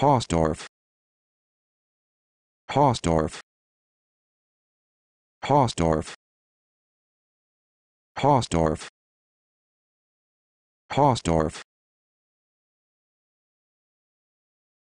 Hosdorf Hosdorf Hosdorf Hosdorf Hosdorf